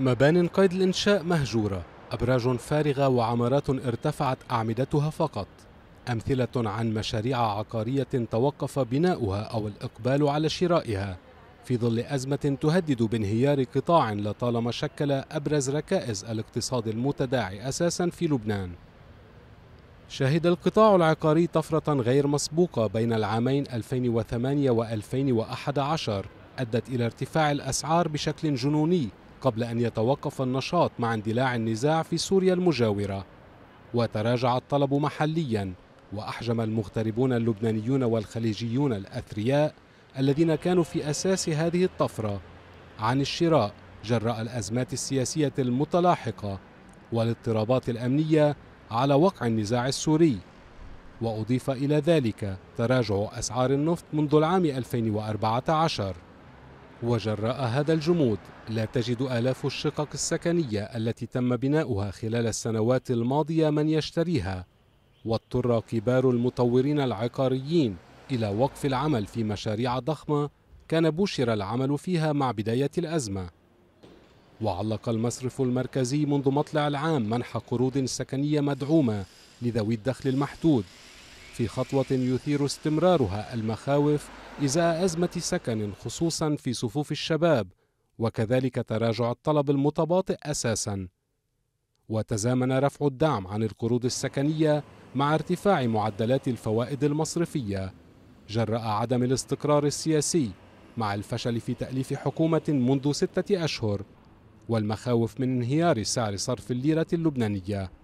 مبان قيد الإنشاء مهجورة أبراج فارغة وعمارات ارتفعت أعمدتها فقط أمثلة عن مشاريع عقارية توقف بناؤها أو الإقبال على شرائها في ظل أزمة تهدد بانهيار قطاع لطالما شكل أبرز ركائز الاقتصاد المتداعي أساسا في لبنان شهد القطاع العقاري طفرة غير مسبوقة بين العامين 2008 و 2011 أدت إلى ارتفاع الأسعار بشكل جنوني قبل أن يتوقف النشاط مع اندلاع النزاع في سوريا المجاورة وتراجع الطلب محليا وأحجم المغتربون اللبنانيون والخليجيون الأثرياء الذين كانوا في أساس هذه الطفرة عن الشراء جراء الأزمات السياسية المتلاحقة والاضطرابات الأمنية على وقع النزاع السوري وأضيف إلى ذلك تراجع أسعار النفط منذ العام 2014 وجراء هذا الجمود لا تجد آلاف الشقق السكنية التي تم بناؤها خلال السنوات الماضية من يشتريها واضطر كبار المطورين العقاريين إلى وقف العمل في مشاريع ضخمة كان بشر العمل فيها مع بداية الأزمة وعلق المصرف المركزي منذ مطلع العام منح قروض سكنية مدعومة لذوي الدخل المحدود في خطوة يثير استمرارها المخاوف إزاء أزمة سكن خصوصا في صفوف الشباب وكذلك تراجع الطلب المتباطئ أساسا وتزامن رفع الدعم عن القروض السكنية مع ارتفاع معدلات الفوائد المصرفية جراء عدم الاستقرار السياسي مع الفشل في تأليف حكومة منذ ستة أشهر والمخاوف من انهيار سعر صرف الليرة اللبنانية